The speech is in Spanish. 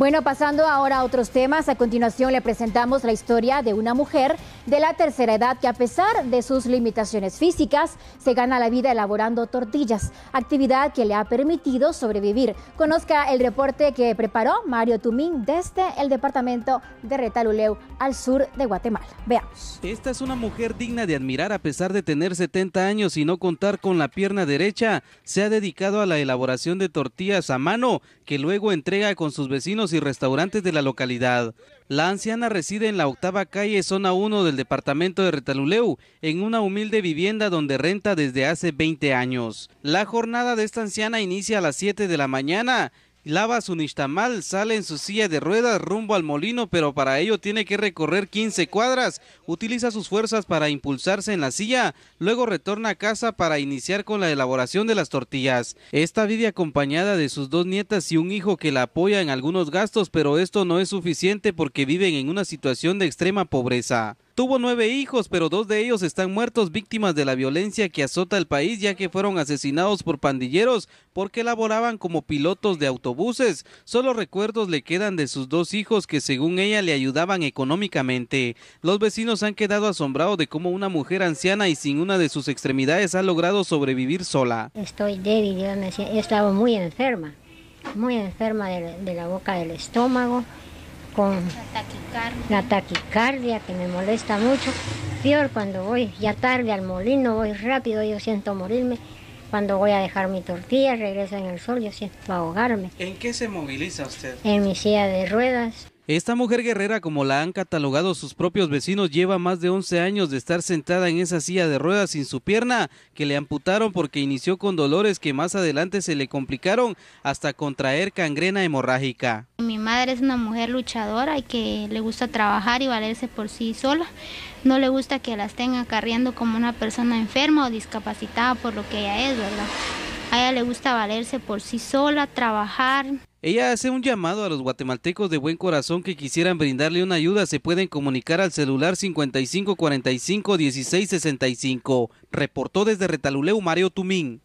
Bueno, pasando ahora a otros temas, a continuación le presentamos la historia de una mujer de la tercera edad que a pesar de sus limitaciones físicas se gana la vida elaborando tortillas, actividad que le ha permitido sobrevivir. Conozca el reporte que preparó Mario Tumín desde el departamento de Retaluleu al sur de Guatemala. Veamos. Esta es una mujer digna de admirar a pesar de tener 70 años y no contar con la pierna derecha. Se ha dedicado a la elaboración de tortillas a mano que luego entrega con sus vecinos y restaurantes de la localidad. La anciana reside en la octava calle, zona 1 del departamento de Retaluleu, en una humilde vivienda donde renta desde hace 20 años. La jornada de esta anciana inicia a las 7 de la mañana lava su nixtamal, sale en su silla de ruedas rumbo al molino, pero para ello tiene que recorrer 15 cuadras. Utiliza sus fuerzas para impulsarse en la silla, luego retorna a casa para iniciar con la elaboración de las tortillas. Esta vive acompañada de sus dos nietas y un hijo que la apoya en algunos gastos, pero esto no es suficiente porque viven en una situación de extrema pobreza. Tuvo nueve hijos, pero dos de ellos están muertos víctimas de la violencia que azota el país, ya que fueron asesinados por pandilleros porque laboraban como pilotos de autobuses. Solo recuerdos le quedan de sus dos hijos que según ella le ayudaban económicamente. Los vecinos han quedado asombrados de cómo una mujer anciana y sin una de sus extremidades ha logrado sobrevivir sola. Estoy débil, yo, estaba muy enferma, muy enferma de la boca del estómago con la taquicardia. que me molesta mucho. Peor cuando voy ya tarde al molino, voy rápido, yo siento morirme. Cuando voy a dejar mi tortilla, regreso en el sol, yo siento ahogarme. ¿En qué se moviliza usted? En mi silla de ruedas. Esta mujer guerrera, como la han catalogado sus propios vecinos, lleva más de 11 años de estar sentada en esa silla de ruedas sin su pierna, que le amputaron porque inició con dolores que más adelante se le complicaron hasta contraer cangrena hemorrágica. Mi madre es una mujer luchadora y que le gusta trabajar y valerse por sí sola. No le gusta que la estén carriendo como una persona enferma o discapacitada por lo que ella es, ¿verdad? A ella le gusta valerse por sí sola, trabajar, ella hace un llamado a los guatemaltecos de buen corazón que quisieran brindarle una ayuda. Se pueden comunicar al celular 5545 1665. Reportó desde Retaluleu Mario Tumín.